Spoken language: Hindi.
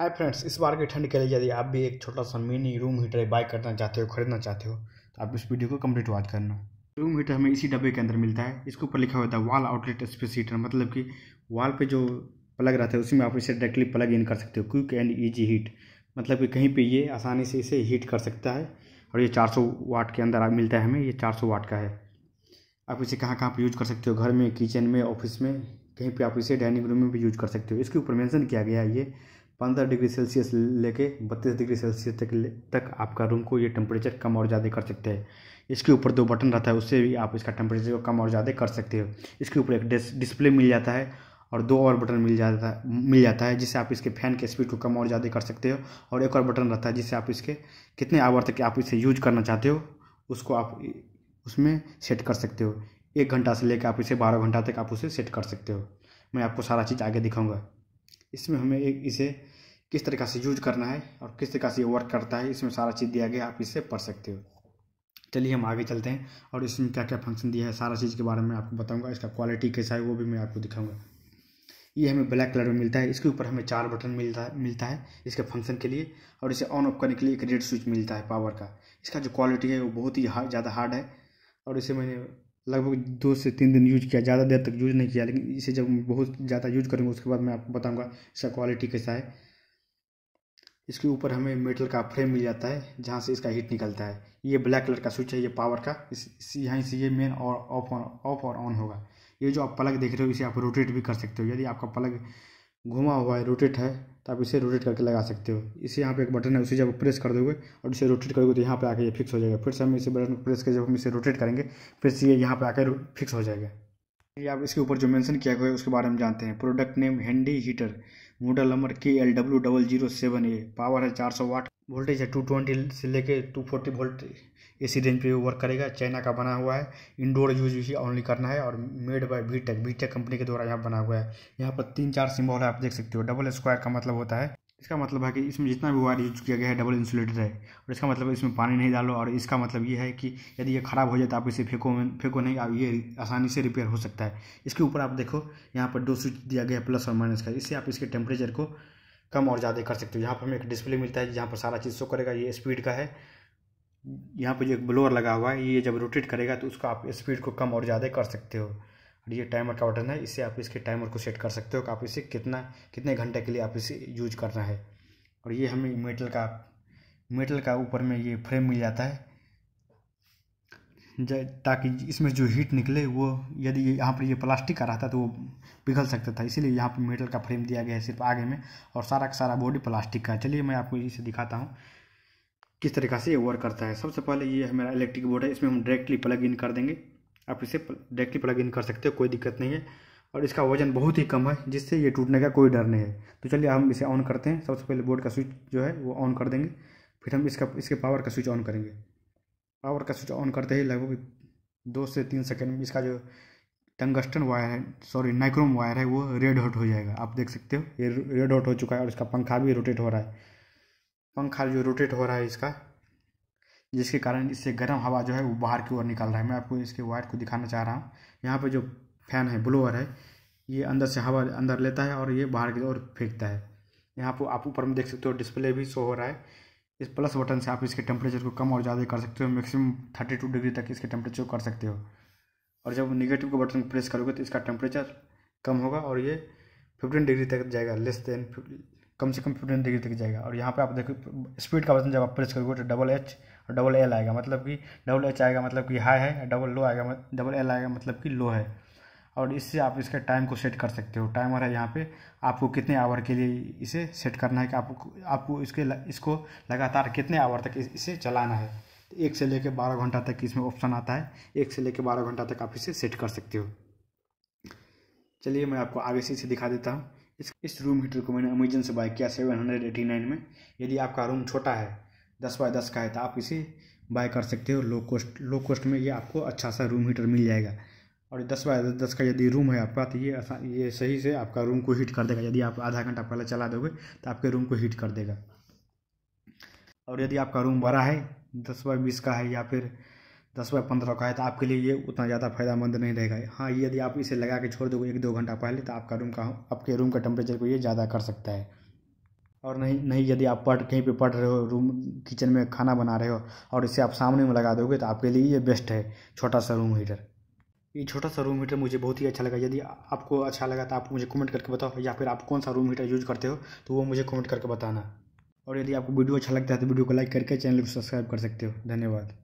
हाय फ्रेंड्स इस बार की ठंड के लिए यदि आप भी एक छोटा सा मिनी रूम हीटर बाय करना चाहते हो खरीदना चाहते हो तो आप इस वीडियो को कंप्लीट वॉच करना रूम हीटर हमें इसी डब्बे के अंदर मिलता है इसके ऊपर लिखा होता है वॉल आउटलेट स्पेस हीटर मतलब कि वॉल पे जो प्लग रहता है उसी में आप इसे डायरेक्टली प्लग इन कर सकते हो क्विक एंड ईजी हीट मतलब कि कहीं पर ये आसानी से इसे हीट कर सकता है और ये चार वाट के अंदर मिलता है हमें ये चार वाट का है आप इसे कहाँ कहाँ पर यूज कर सकते हो घर में किचन में ऑफिस में कहीं पर आप इसे डाइनिंग रूम में भी यूज कर सकते हो इसके ऊपर मैंसन किया गया है ये पंद्रह डिग्री सेल्सियस लेके बत्तीस डिग्री सेल्सियस तक तक आपका रूम को ये टेम्परेचर कम और ज़्यादा कर सकते हैं इसके ऊपर दो बटन रहता है उससे भी आप इसका टेम्परेचर को कम और ज़्यादा कर सकते हो इसके ऊपर एक डिस्प्ले मिल जाता है और दो और बटन मिल जाता है मिल जाता है जिससे आप इसके फैन के स्पीड को कम और ज़्यादा कर सकते हो और एक और बटन रहता है जिससे आप इसके कितने आवर तक आप इसे यूज करना चाहते हो उसको आप उसमें सेट कर सकते हो एक घंटा से लेकर आप इसे बारह घंटा तक आप उसे सेट कर सकते हो मैं आपको सारा चीज़ आगे दिखाऊंगा इसमें हमें एक इसे किस तरीका से यूज करना है और किस तरीका से ये वर्क करता है इसमें सारा चीज़ दिया गया आप इसे पढ़ सकते हो चलिए हम आगे चलते हैं और इसमें क्या क्या फंक्शन दिया है सारा चीज़ के बारे में आपको बताऊंगा इसका क्वालिटी कैसा है वो भी मैं आपको दिखाऊंगा ये हमें ब्लैक कलर में मिलता है इसके ऊपर हमें चार बटन मिलता है मिलता है इसके फंक्शन के लिए और इसे ऑन ऑफ करने के लिए एक रेड स्विच मिलता है पावर का इसका जो क्वालिटी है वो बहुत ही हार्ड ज़्यादा हार्ड है और इसे मैंने लगभग दो से तीन दिन यूज किया ज़्यादा देर तक यूज नहीं किया लेकिन इसे जब बहुत ज़्यादा यूज करूँगा उसके बाद मैं आपको बताऊँगा इसका क्वालिटी कैसा है इसके ऊपर हमें मेटल का फ्रेम मिल जाता है जहाँ से इसका हीट निकलता है ये ब्लैक कलर का स्विच है ये पावर का इस, यहाँ से ये मेन और ऑफ और ऑफ और ऑन होगा ये जो आप प्लग देख रहे हो इसे आप रोटेट भी कर सकते हो यदि आपका प्लग घुमा हुआ है रोटेट है तो आप इसे रोटेट करके लगा सकते हो इसे यहाँ पे एक बटन है उसे जब प्रेस कर दोगे और इसे रोटेट करोगे तो यहाँ पे आके ये फिक्स हो जाएगा फिर से हम इसे बटन को प्रेस करके जब हम इसे रोटेट करेंगे फिर से ये यहाँ पे आकर फिक्स हो जाएगा ये आप इसके ऊपर जो मेंशन किया गया है उसके बारे में जानते हैं product name handy heater model number K L W double zero seven A power है चार सौ वाट वोल्टेज है टू ट्वेंटी से लेके टू फोर्टी वोल्ट इसी रेंज पे वर्क करेगा चाइना का बना हुआ है इंडोर यूज भी ओनली करना है और made by B tech B tech company के द्वारा यहाँ बना हुआ है यहाँ पर तीन चार सिम्बॉल है आप देख सकते हो डबल स्क्वायर का मतलब होता है इसका मतलब है कि इसमें जितना भी वायर यूज किया गया है डबल इंसुलेटर है और इसका मतलब इसमें पानी नहीं डालो और इसका मतलब ये है कि यदि ये ख़राब हो जाए तो आप इसे फेंको फेंको नहीं आप ये आसानी से रिपेयर हो सकता है इसके ऊपर आप देखो यहाँ पर दो स्विच दिया गया है प्लस और माइनस का इससे आप इसके टेम्परेचर को कम और ज़्यादा कर सकते हो यहाँ पर हमें एक डिस्प्ले मिलता है जहाँ पर सारा चीज़ शो करेगा ये स्पीड का है यहाँ पे जो एक ब्लोअर लगा हुआ है ये जब रोटेट करेगा तो उसका आप स्पीड को कम और ज़्यादा कर सकते हो और ये टाइमर का बटन है इससे आप इसके टाइमर को सेट कर सकते हो कि आप इसे कितना कितने घंटे के लिए आप इसे यूज करना है और ये हमें मेटल का मेटल का ऊपर में ये फ्रेम मिल जाता है ताकि इसमें जो हीट निकले वो यदि यहाँ पर ये प्लास्टिक का रहता तो वो पिघल सकता था इसीलिए यहाँ पर मेटल का फ्रेम दिया गया है सिर्फ आगे में और सारा का सारा बॉडी प्लास्टिक का चलिए मैं आपको इसे दिखाता हूँ किस तरीका से ये वर्क करता है सबसे पहले ये हमारा इलेक्ट्रिक बोर्ड है इसमें हम डायरेक्टली प्लग इन कर देंगे आप इसे डायरेक्टली प्लग इन कर सकते हो कोई दिक्कत नहीं है और इसका वजन बहुत ही कम है जिससे ये टूटने का कोई डर नहीं है तो चलिए हम इसे ऑन करते हैं सबसे पहले बोर्ड का स्विच जो है वो ऑन कर देंगे फिर हम इसका इसके पावर का स्विच ऑन करेंगे पावर का स्विच ऑन करते ही लगभग दो से तीन सेकेंड में इसका जो टंगस्टन वायर है सॉरी नाइक्रोम वायर है वो रेड हॉट हो जाएगा आप देख सकते हो ये रेड हॉट हो चुका है और इसका पंखा भी रोटेट हो रहा है पंखा जो रोटेट हो रहा है इसका जिसके कारण इससे गर्म हवा जो है वो बाहर की ओर निकल रहा है मैं आपको इसके वायर को दिखाना चाह रहा हूँ यहाँ पर जो फैन है ब्लोअर है ये अंदर से हवा अंदर लेता है और ये बाहर की ओर फेंकता है यहाँ पर आप ऊपर में देख सकते हो डिस्प्ले भी शो हो रहा है इस प्लस बटन से आप इसके टेम्परेचर को कम और ज़्यादा कर सकते हो मैक्सिमम थर्टी टू डिग्री तक इसके टेम्परेचर को कर सकते हो और जब निगेटिव के बटन प्रेस करोगे तो इसका टेम्परेचर कम होगा और ये फिफ्टीन डिग्री तक जाएगा लेस देन कम से कम फिफ्टीन डिग्री तक जाएगा और यहाँ पे आप देखो स्पीड का बटन जब आप प्रेस करोगे तो डबल एच और डबल एल आएगा मतलब कि डबल एच आएगा मतलब कि हाई है डबल लो आएगा डबल एल आएगा मतलब कि लो है और इससे आप इसके टाइम को सेट कर सकते हो टाइमर है यहाँ पे आपको कितने आवर के लिए इसे सेट करना है कि आपको आपको इसके इसको लगातार कितने आवर तक इसे चलाना है तो एक से लेकर बारह घंटा तक इसमें ऑप्शन आता है एक से लेकर बारह घंटा तक आप इसे सेट कर सकते हो चलिए मैं आपको आगे से इसे दिखा देता हूँ इस इस रूम हीटर को मैंने अमेजन से बाय किया सेवन हंड्रेड एटी नाइन में यदि आपका रूम छोटा है दस बाय दस का है तो आप इसे बाय कर सकते हो लो कॉस्ट लो कॉस्ट में ये आपको अच्छा सा रूम हीटर मिल जाएगा और दस बाय दस का यदि रूम है आपका तो ये ये सही से आपका रूम को हीट कर देगा यदि आप आधा घंटा पहले चला दोगे तो आपके रूम को हीट कर देगा और यदि आपका रूम बड़ा है दस बाय बीस का है या फिर दस बाय पंद्रह का है तो आपके लिए ये उतना ज़्यादा फायदामंद नहीं रहेगा हाँ यदि आप इसे लगा के छोड़ दोगे एक दो घंटा पहले तो आपका रूम का आपके रूम का टेम्परेचर को ये ज़्यादा कर सकता है और नहीं नहीं यदि आप पढ़ कहीं पे पढ़ रहे हो रूम किचन में खाना बना रहे हो और इसे आप सामने में लगा दोगे तो आपके लिए ये बेस्ट है छोटा सा रूम हीटर ये छोटा सा रूम हीटर मुझे बहुत ही अच्छा लगा यदि आपको अच्छा लगा तो आप मुझे कमेंट करके बताओ या फिर आप कौन सा रूम हीटर यूज़ करते हो तो वो मुझे कमेंट करके बताना और यदि आपको वीडियो अच्छा लगता है तो वीडियो को लाइक करके चैनल को सब्सक्राइब कर सकते हो धन्यवाद